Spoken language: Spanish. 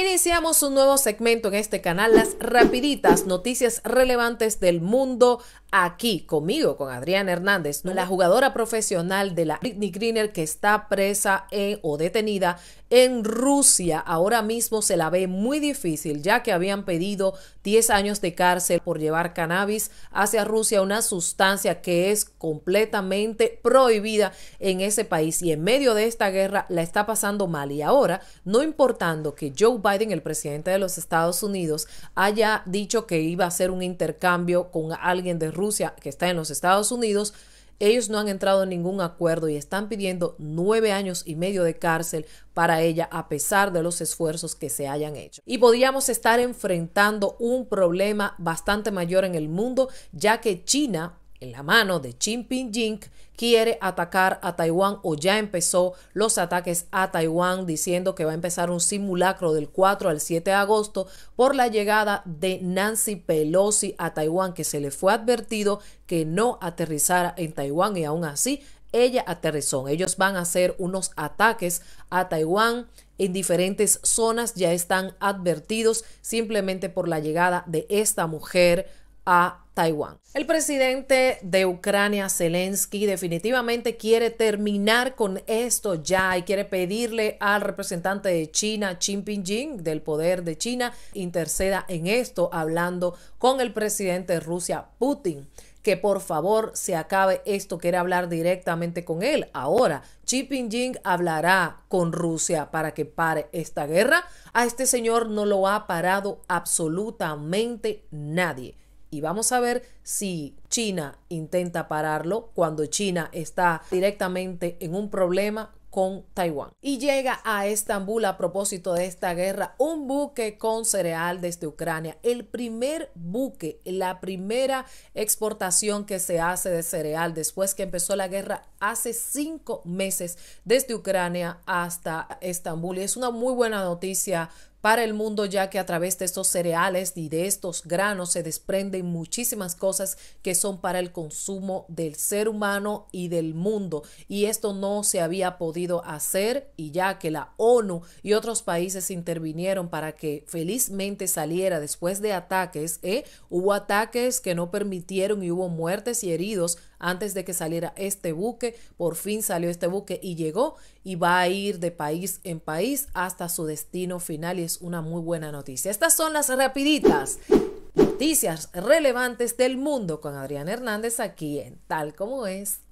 Iniciamos un nuevo segmento en este canal, las rapiditas noticias relevantes del mundo aquí conmigo, con Adrián Hernández, la jugadora profesional de la Britney Greener que está presa eh, o detenida en Rusia. Ahora mismo se la ve muy difícil, ya que habían pedido 10 años de cárcel por llevar cannabis hacia Rusia, una sustancia que es completamente prohibida en ese país. Y en medio de esta guerra la está pasando mal. Y ahora, no importando que Joe Biden, el presidente de los Estados Unidos, haya dicho que iba a hacer un intercambio con alguien de Rusia, Rusia, que está en los Estados Unidos, ellos no han entrado en ningún acuerdo y están pidiendo nueve años y medio de cárcel para ella a pesar de los esfuerzos que se hayan hecho. Y podríamos estar enfrentando un problema bastante mayor en el mundo, ya que China en la mano de Ping Jing quiere atacar a Taiwán o ya empezó los ataques a Taiwán diciendo que va a empezar un simulacro del 4 al 7 de agosto por la llegada de Nancy Pelosi a Taiwán que se le fue advertido que no aterrizara en Taiwán y aún así ella aterrizó. Ellos van a hacer unos ataques a Taiwán en diferentes zonas, ya están advertidos simplemente por la llegada de esta mujer a Taiwán. El presidente de Ucrania, Zelensky, definitivamente quiere terminar con esto ya y quiere pedirle al representante de China, Xi Jinping, del poder de China, interceda en esto hablando con el presidente de Rusia, Putin que por favor se acabe esto, quiere hablar directamente con él. Ahora, Xi Jinping hablará con Rusia para que pare esta guerra. A este señor no lo ha parado absolutamente nadie y vamos a ver si China intenta pararlo cuando China está directamente en un problema con Taiwán. Y llega a Estambul a propósito de esta guerra un buque con cereal desde Ucrania, el primer buque, la primera exportación que se hace de cereal después que empezó la guerra hace cinco meses desde Ucrania hasta Estambul. Y es una muy buena noticia para el mundo, ya que a través de estos cereales y de estos granos se desprenden muchísimas cosas que son para el consumo del ser humano y del mundo. Y esto no se había podido hacer y ya que la ONU y otros países intervinieron para que felizmente saliera después de ataques, ¿eh? hubo ataques que no permitieron y hubo muertes y heridos antes de que saliera este buque. Por fin salió este buque y llegó y va a ir de país en país hasta su destino final y es una muy buena noticia. Estas son las rapiditas. Noticias relevantes del mundo con Adrián Hernández aquí en Tal como es.